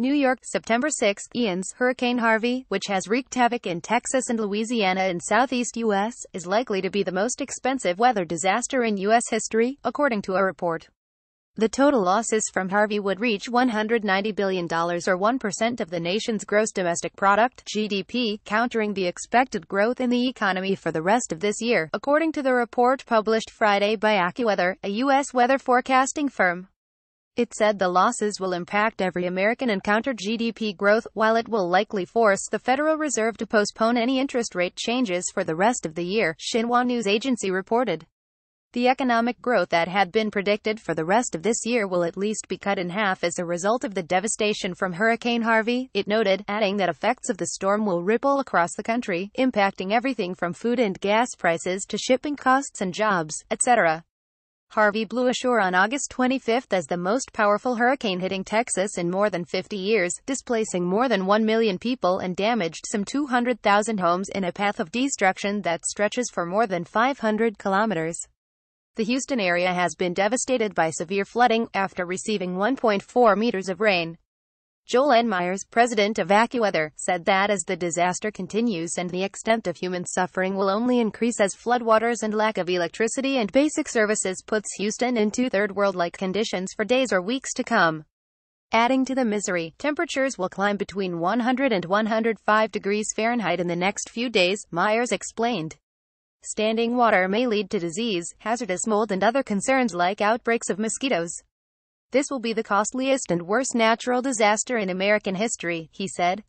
New York, September 6, Ian's Hurricane Harvey, which has wreaked havoc in Texas and Louisiana and southeast U.S., is likely to be the most expensive weather disaster in U.S. history, according to a report. The total losses from Harvey would reach $190 billion or 1% of the nation's gross domestic product, GDP, countering the expected growth in the economy for the rest of this year, according to the report published Friday by AccuWeather, a U.S. weather forecasting firm. It said the losses will impact every American and counter GDP growth, while it will likely force the Federal Reserve to postpone any interest rate changes for the rest of the year, Xinhua News Agency reported. The economic growth that had been predicted for the rest of this year will at least be cut in half as a result of the devastation from Hurricane Harvey, it noted, adding that effects of the storm will ripple across the country, impacting everything from food and gas prices to shipping costs and jobs, etc. Harvey blew ashore on August 25 as the most powerful hurricane hitting Texas in more than 50 years, displacing more than 1 million people and damaged some 200,000 homes in a path of destruction that stretches for more than 500 kilometers. The Houston area has been devastated by severe flooding after receiving 1.4 meters of rain. Joel N. president of AccuWeather, said that as the disaster continues and the extent of human suffering will only increase as floodwaters and lack of electricity and basic services puts Houston into third world-like conditions for days or weeks to come. Adding to the misery, temperatures will climb between 100 and 105 degrees Fahrenheit in the next few days, Myers explained. Standing water may lead to disease, hazardous mold and other concerns like outbreaks of mosquitoes. This will be the costliest and worst natural disaster in American history, he said.